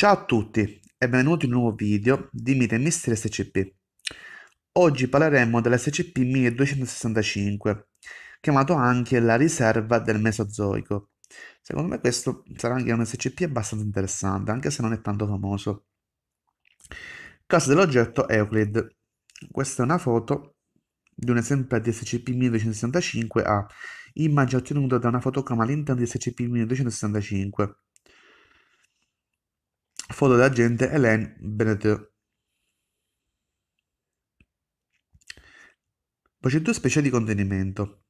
Ciao a tutti e benvenuti in un nuovo video di Mite Mister SCP. Oggi parleremo dell'SCP 1265, chiamato anche la riserva del Mesozoico. Secondo me questo sarà anche un SCP abbastanza interessante, anche se non è tanto famoso. Il caso dell'oggetto Euclid. Questa è una foto di un esempio di SCP 1265A, immagine ottenuta da una fotocamera all'interno di SCP 1265 foto dell'agente Hélène Benneteau. Procedure speciali di contenimento.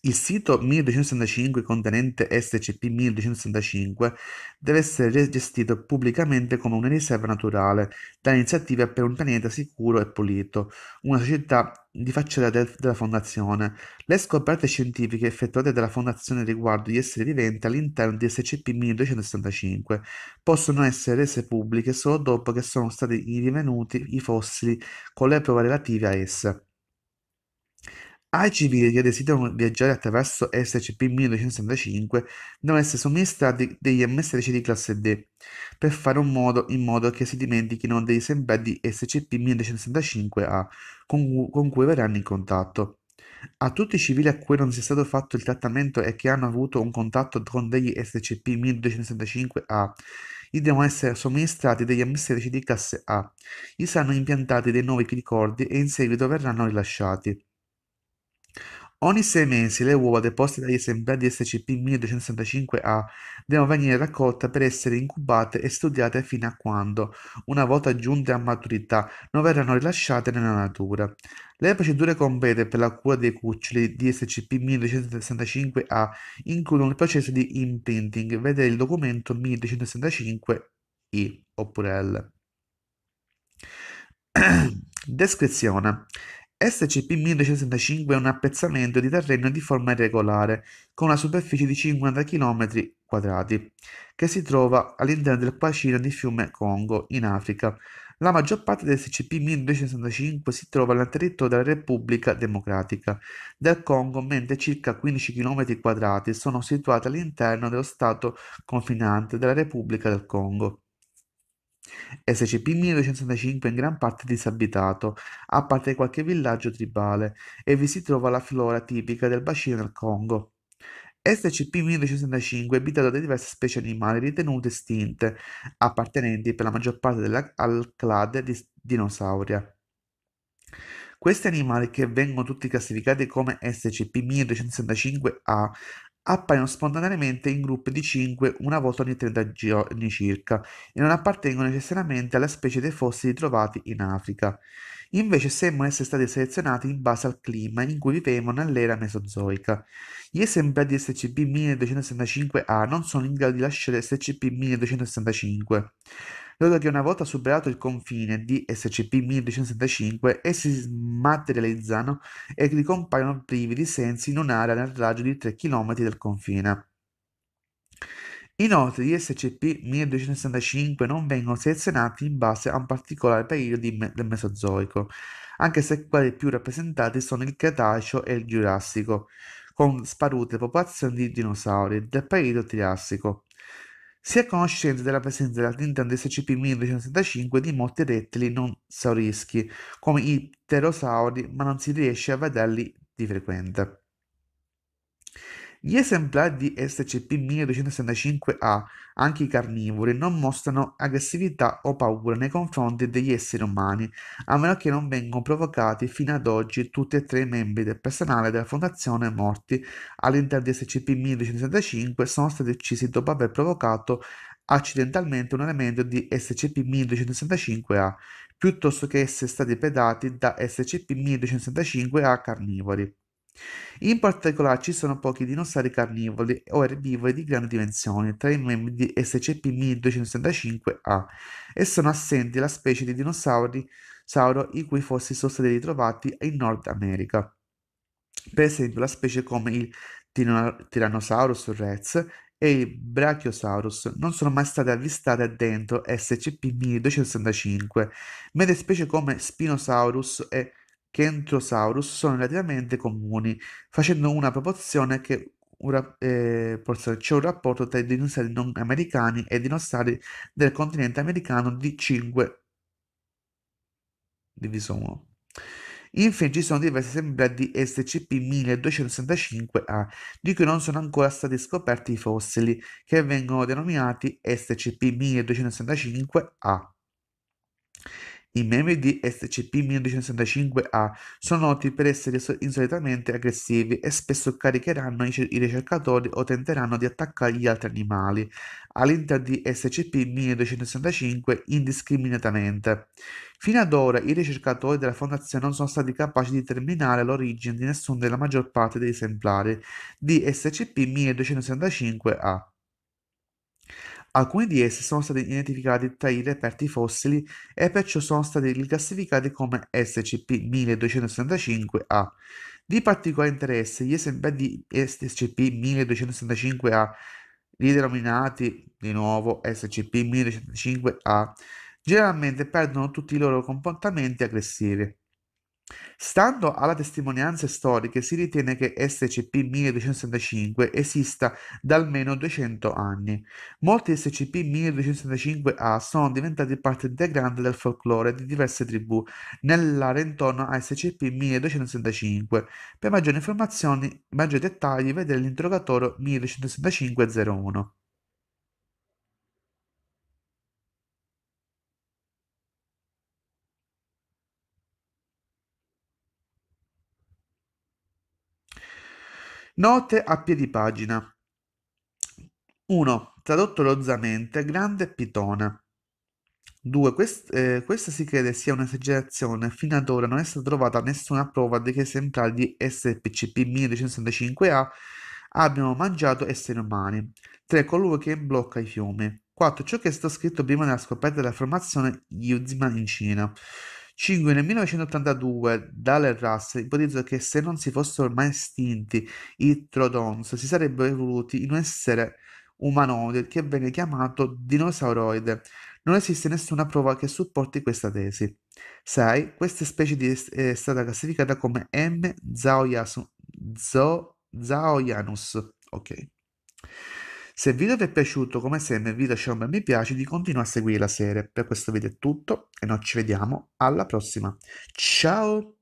Il sito 1265 contenente SCP 1265 deve essere gestito pubblicamente come una riserva naturale da iniziativa per un pianeta sicuro e pulito, una società di faccia del, della Fondazione. Le scoperte scientifiche effettuate dalla Fondazione riguardo gli esseri viventi all'interno di scp 1265 possono essere rese pubbliche solo dopo che sono stati rinvenuti i fossili con le prove relative a esse. Ai civili che desiderano viaggiare attraverso SCP-1965 devono essere somministrati degli MSRC di classe D, per fare un modo in modo che si dimentichino dei sembrati SCP-1965-A con, con cui verranno in contatto. A tutti i civili a cui non sia stato fatto il trattamento e che hanno avuto un contatto con degli SCP-1965-A gli devono essere somministrati degli MSRC di classe A. Gli saranno impiantati dei nuovi ricordi e in seguito verranno rilasciati. Ogni sei mesi le uova deposte dagli esemplari di SCP-1265A devono venire raccolte per essere incubate e studiate fino a quando, una volta giunte a maturità, non verranno rilasciate nella natura. Le procedure complete per la cura dei cuccioli di SCP-1265A includono il processo di imprinting, vedere il documento 1265I oppure L. Descrizione SCP 1165 è un appezzamento di terreno di forma irregolare, con una superficie di 50 km quadrati, che si trova all'interno del bacino di fiume Congo, in Africa. La maggior parte del SCP-1265 si trova nel territorio della Repubblica Democratica del Congo, mentre circa 15 km quadrati sono situati all'interno dello stato confinante della Repubblica del Congo. SCP-1965 è in gran parte disabitato, a parte qualche villaggio tribale, e vi si trova la flora tipica del bacino del Congo. SCP-1965 è abitato da diverse specie animali ritenute estinte, appartenenti per la maggior parte della, al clade di dinosauria. Questi animali, che vengono tutti classificati come SCP-1965A, appaiono spontaneamente in gruppi di 5 una volta ogni 30 giorni circa e non appartengono necessariamente alle specie dei fossili trovati in Africa. Invece sembrano essere stati selezionati in base al clima in cui vivevano nell'era mesozoica. Gli esempi di SCP-1265A non sono in grado di lasciare SCP-1265. Noto che una volta superato il confine di SCP 1265, essi si smaterializzano e ricompaiono privi di sensi in un'area nel raggio di 3 km dal confine. Inoltre, gli SCP-1265 non vengono selezionati in base a un particolare periodo me- del Mesozoico, anche se quelli più rappresentati sono il Cretaceo e il Giurassico, con sparute popolazioni di dinosauri del periodo Triassico. Si è conoscente della presenza all'interno Nintendo SCP-1965 di molti rettili non saurischi, come i pterosauri, ma non si riesce a vederli di frequente. Gli esemplari di SCP-1265-A, anche i carnivori, non mostrano aggressività o paura nei confronti degli esseri umani, a meno che non vengano provocati fino ad oggi tutti e tre i membri del personale della Fondazione morti all'interno di SCP-1265 sono stati uccisi dopo aver provocato accidentalmente un elemento di SCP-1265-A, piuttosto che essere stati predati da SCP-1265-A carnivori. In particolare ci sono pochi dinosauri carnivori o erbivori di grandi dimensioni tra i membri di SCP-1265A e sono assenti la specie di dinosauri sauro i cui fossili sono stati ritrovati in Nord America. Per esempio la specie come il Tyrannosaurus rex e il Brachiosaurus non sono mai state avvistate dentro SCP-1265, mentre specie come Spinosaurus e che "Entrosaurus" sono relativamente comuni, facendo una proporzione che eh, c'è un rapporto tra i dinosauri non americani e i dinosauri del continente americano di 5 diviso 1. Infine ci sono diversi esemplari di SCP-1265A, di cui non sono ancora stati scoperti i fossili, che vengono denominati SCP-1265A. I membri di SCP-1965-A sono noti per essere insolitamente aggressivi e spesso caricheranno i ricercatori o tenteranno di attaccare gli altri animali all'interno di scp 1265 indiscriminatamente. Fino ad ora i ricercatori della Fondazione non sono stati capaci di determinare l'origine di nessuno della maggior parte degli esemplari di scp 1265 a Alcuni di essi sono stati identificati tra i reperti fossili e perciò sono stati classificate come SCP-1275-A. Di particolare interesse, gli esempi di SCP-1275-A, ridenominati di nuovo SCP-1275-A, generalmente perdono tutti i loro comportamenti aggressivi. Stando alle testimonianze storiche si ritiene che SCP-1265 esista da almeno 200 anni. Molti SCP-1265-A sono diventati parte integrante del folklore di diverse tribù nell'area intorno a SCP-1265. Per maggiori informazioni e maggiori dettagli vedere l'interrogatorio 1265-01. Note a piedi pagina. 1. Tradotto lozzamente, grande pitone. 2. Quest, eh, questa si crede sia un'esagerazione, fino ad ora non è stata trovata nessuna prova di che esemplari di SPCP 1265A abbiano mangiato esseri umani. 3. Colui che blocca i fiumi. 4. Ciò che è stato scritto prima della scoperta della formazione Yuzman in Cina. 5. Nel 1982 Dale e ipotizzò che se non si fossero mai estinti i Trodons, si sarebbero evoluti in un essere umanoide che venne chiamato dinosauroide. Non esiste nessuna prova che supporti questa tesi. 6. Questa specie est- è stata classificata come M. Zaoianus. Ok. Se il video vi è piaciuto, come sempre, vi lasciate un bel mi piace di continuare a seguire la serie. Per questo video è tutto e noi ci vediamo alla prossima. Ciao!